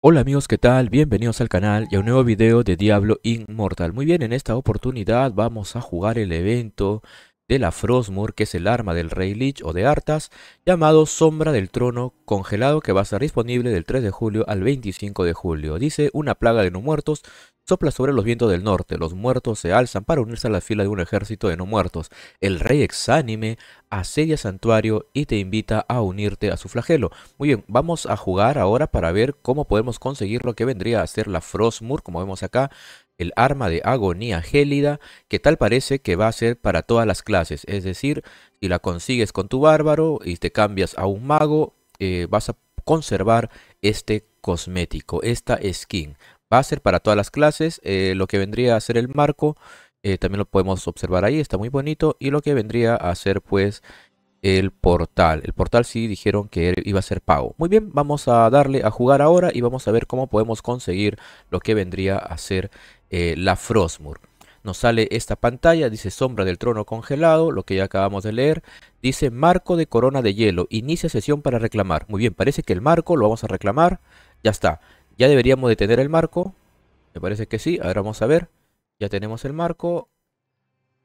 Hola amigos, ¿qué tal? Bienvenidos al canal y a un nuevo video de Diablo Inmortal. Muy bien, en esta oportunidad vamos a jugar el evento de la Frostmour, que es el arma del Rey Lich o de Artas, llamado Sombra del Trono Congelado, que va a estar disponible del 3 de julio al 25 de julio. Dice, una plaga de no muertos sopla sobre los vientos del norte. Los muertos se alzan para unirse a la fila de un ejército de no muertos. El rey exánime asedia santuario y te invita a unirte a su flagelo. Muy bien, vamos a jugar ahora para ver cómo podemos conseguir lo que vendría a ser la Frostmour, como vemos acá el arma de agonía gélida, que tal parece que va a ser para todas las clases. Es decir, si la consigues con tu bárbaro y te cambias a un mago, eh, vas a conservar este cosmético, esta skin. Va a ser para todas las clases, eh, lo que vendría a ser el marco, eh, también lo podemos observar ahí, está muy bonito. Y lo que vendría a ser pues el portal. El portal sí dijeron que iba a ser pago. Muy bien, vamos a darle a jugar ahora y vamos a ver cómo podemos conseguir lo que vendría a ser eh, la Frostmour. Nos sale esta pantalla, dice sombra del trono congelado, lo que ya acabamos de leer. Dice marco de corona de hielo, inicia sesión para reclamar. Muy bien, parece que el marco lo vamos a reclamar. Ya está, ya deberíamos de tener el marco. Me parece que sí, ahora vamos a ver. Ya tenemos el marco.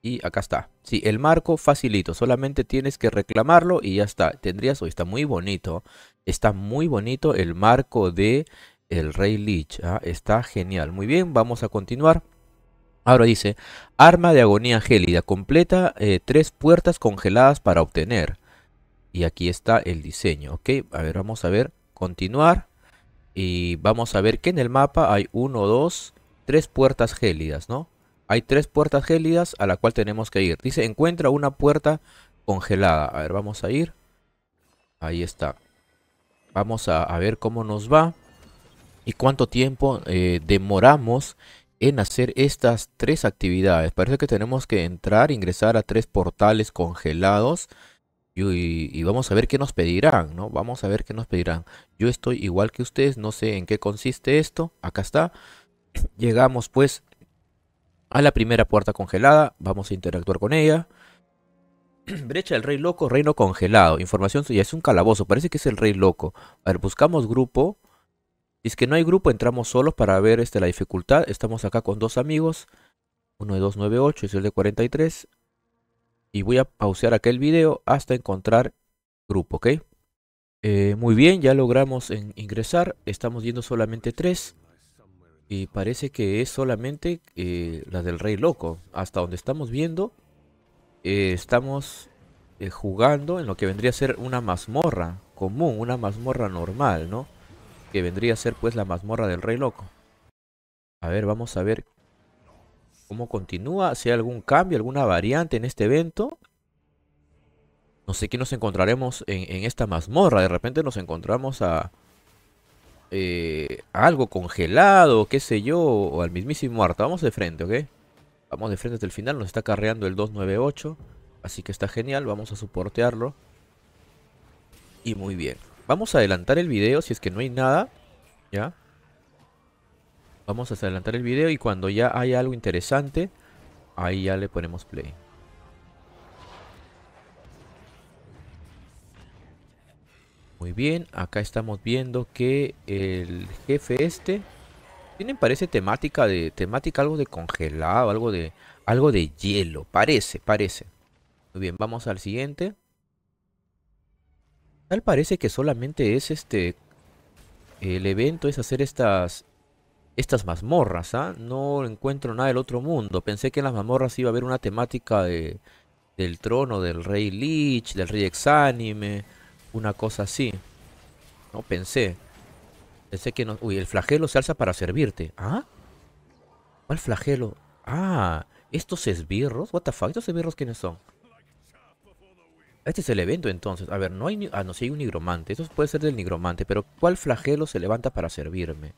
Y acá está. Sí, el marco facilito. Solamente tienes que reclamarlo y ya está. Tendrías hoy. Está muy bonito. Está muy bonito el marco de el rey Lich. ¿ah? Está genial. Muy bien, vamos a continuar. Ahora dice, arma de agonía gélida, completa eh, tres puertas congeladas para obtener. Y aquí está el diseño, ¿ok? A ver, vamos a ver, continuar. Y vamos a ver que en el mapa hay uno, dos, tres puertas gélidas, ¿no? Hay tres puertas gélidas a la cual tenemos que ir. Dice, encuentra una puerta congelada. A ver, vamos a ir. Ahí está. Vamos a ver cómo nos va y cuánto tiempo eh, demoramos en hacer estas tres actividades. Parece que tenemos que entrar, ingresar a tres portales congelados y, vamos a ver qué nos pedirán, ¿no? Vamos a ver qué nos pedirán. Yo estoy igual que ustedes, no sé en qué consiste esto. Acá está. Llegamos pues a la primera puerta congelada, vamos a interactuar con ella. Brecha del Rey Loco, Reino Congelado. Información suya, es un calabozo, parece que es el Rey Loco. A ver, buscamos grupo es que no hay grupo, entramos solos para ver este, la dificultad. Estamos acá con dos amigos. Uno de 298 y el de 43. Y voy a pausear aquel video hasta encontrar grupo, ¿ok? Eh, muy bien, ya logramos ingresar. Estamos viendo solamente tres. Y parece que es solamente eh, la del Rey Loco. Hasta donde estamos viendo, eh, estamos jugando en lo que vendría a ser una mazmorra común, una mazmorra normal, ¿no? que vendría a ser pues la mazmorra del rey loco. A ver, vamos a ver cómo continúa, si hay algún cambio, alguna variante en este evento. No sé qué nos encontraremos en, esta mazmorra. De repente nos encontramos a, eh, algo congelado, qué sé yo, o al mismísimo harta. Vamos de frente, ¿ok? Vamos de frente hasta el final. Nos está carreando el 298. Así que está genial. Vamos a soportearlo. Y muy bien. Vamos a adelantar el video si es que no hay nada. ¿Ya? Vamos a adelantar el video y cuando ya hay algo interesante, ahí ya le ponemos play. Muy bien, acá estamos viendo que el jefe este Tiene parece temática de temática algo de congelado, algo de algo de hielo, parece, parece. Muy bien, vamos al siguiente. Tal parece que solamente es este... El evento es hacer estas... Estas mazmorras, ¿ah? No encuentro nada del otro mundo. Pensé que en las mazmorras iba a haber una temática de, del trono del rey Lich, del rey Exánime, una cosa así. No pensé. Pensé que no... Uy, el flagelo se alza para servirte. ¿Ah? ¿Cuál flagelo? Ah, estos esbirros. What the fuck, estos esbirros quiénes son? Este es el evento entonces. A ver, no hay... Ah, no, sé, hay un nigromante. Eso puede ser del nigromante, pero ¿cuál flagelo se levanta para servirme?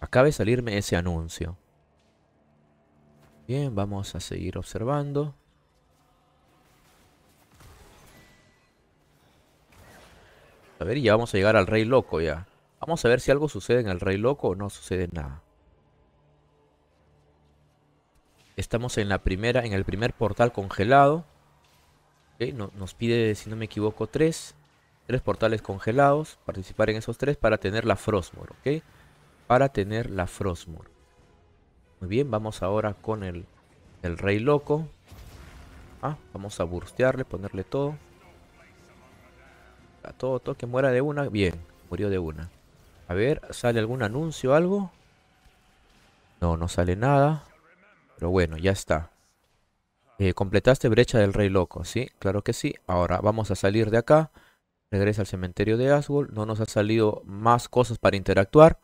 Acaba de salirme ese anuncio. Bien, vamos a seguir observando. A ver, ya vamos a llegar al Rey Loco ya. Vamos a ver si algo sucede en el Rey Loco o no sucede nada. Estamos en la primera, en el primer portal congelado nos pide, si no me equivoco, tres, tres portales congelados. Participar en esos tres para tener la Frostmore, ¿ok? Para tener la Frostmore. Muy bien, vamos ahora con el, el Rey Loco. Ah, vamos a burstearle, ponerle todo. A todo, todo que muera de una. Bien, murió de una. A ver, ¿sale algún anuncio algo? No, no sale nada. Pero bueno, ya está. Eh, completaste brecha del rey loco, ¿sí? Claro que sí. Ahora vamos a salir de acá. Regresa al cementerio de Aswell. No nos ha salido más cosas para interactuar.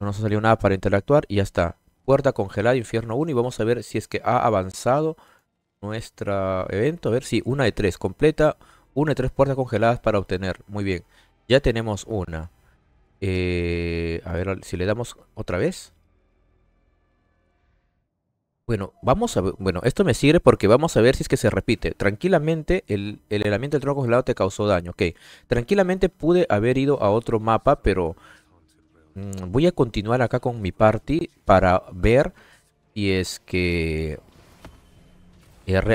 No nos ha salido nada para interactuar. Y ya está. Puerta congelada, infierno 1. Y vamos a ver si es que ha avanzado nuestro evento. A ver si una de tres. Completa una de tres puertas congeladas para obtener. Muy bien. Ya tenemos una. Eh, a ver si le damos otra vez. Bueno, vamos a bueno, esto me sirve porque vamos a ver si es que se repite. Tranquilamente el, el elemento del tronco gelado te causó daño, ok. Tranquilamente pude haber ido a otro mapa, pero mm, voy a continuar acá con mi party para ver y es que...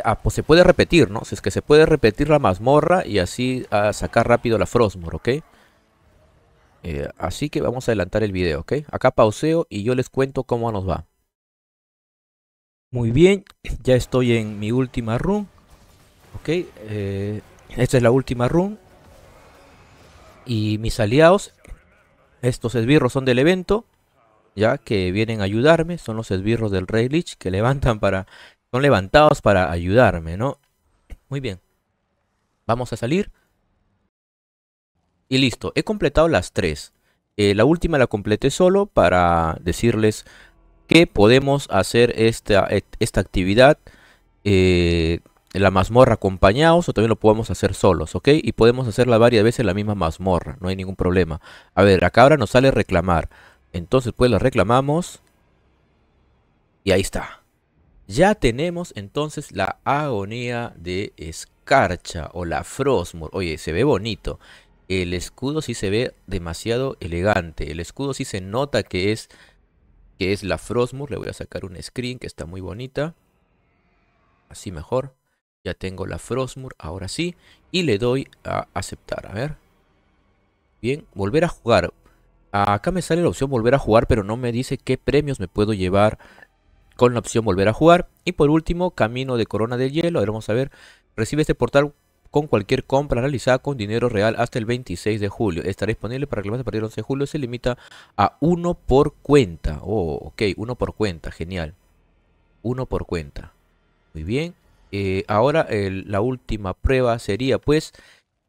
ah, pues se puede repetir, ¿no? Si es que se puede repetir la mazmorra y así ah, sacar rápido la Frostmore, ¿ok? Eh, así que vamos a adelantar el video, ¿ok? Acá pauseo y yo les cuento cómo nos va. Muy bien, ya estoy en mi última run. Ok, eh, esta es la última run. Y mis aliados, estos esbirros son del evento, ya que vienen a ayudarme. Son los esbirros del Rey Lich que levantan para. Son levantados para ayudarme, ¿no? Muy bien. Vamos a salir. Y listo, he completado las tres. Eh, la última la completé solo para decirles que podemos hacer esta, esta actividad, eh, en la mazmorra acompañados o también lo podemos hacer solos, ¿ok? Y podemos hacerla varias veces en la misma mazmorra, no hay ningún problema. A ver, acá ahora nos sale reclamar. Entonces pues la reclamamos y ahí está. Ya tenemos entonces la agonía de escarcha o la Frost. Oye, se ve bonito. El escudo sí se ve demasiado elegante. El escudo sí se nota que es que es la Frostmour. Le voy a sacar un screen que está muy bonita. Así mejor. Ya tengo la Frostmour, ahora sí. Y le doy a aceptar, a ver. Bien, volver a jugar. Acá me sale la opción volver a jugar, pero no me dice qué premios me puedo llevar con la opción volver a jugar. Y por último, camino de corona del hielo. A ver, vamos a ver. Recibe este portal con cualquier compra realizada con dinero real hasta el 26 de julio. Estará disponible para que a partir del 11 de julio. Se limita a uno por cuenta. Oh, ok, uno por cuenta, genial. Uno por cuenta. Muy bien. Eh, ahora la última prueba sería pues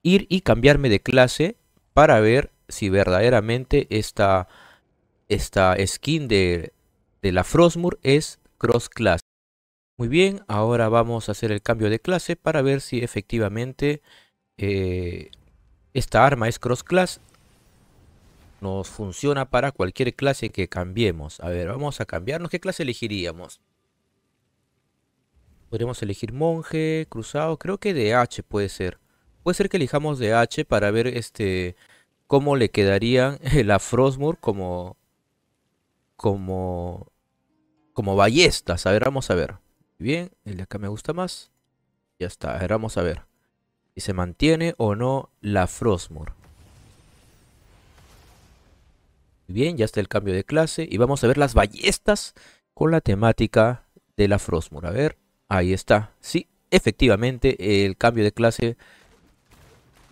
ir y cambiarme de clase para ver si verdaderamente esta, esta skin de, de la Frostmour es cross class. Muy bien, ahora vamos a hacer el cambio de clase para ver si efectivamente eh, esta arma es cross class. Nos funciona para cualquier clase que cambiemos. A ver, vamos a cambiarnos. ¿Qué clase elegiríamos? Podríamos elegir monje, cruzado, creo que de H puede ser. Puede ser que elijamos de H para ver este cómo le quedaría la Frostmour como como como ballestas. A ver, vamos a ver. Bien, el de acá me gusta más. Ya está, a vamos a ver. Si se mantiene o no la Frostmore. Bien, ya está el cambio de clase. Y vamos a ver las ballestas con la temática de la Frostmore. A ver, ahí está. Sí, efectivamente el cambio de clase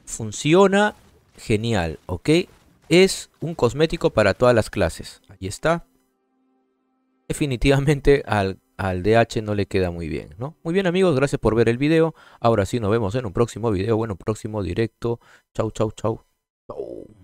funciona genial, ¿ok? Es un cosmético para todas las clases. Ahí está. Definitivamente al al DH no le queda muy bien, ¿no? Muy bien amigos, gracias por ver el video. Ahora sí, nos vemos en un próximo video, bueno, próximo directo. Chau, chau, chau. chau.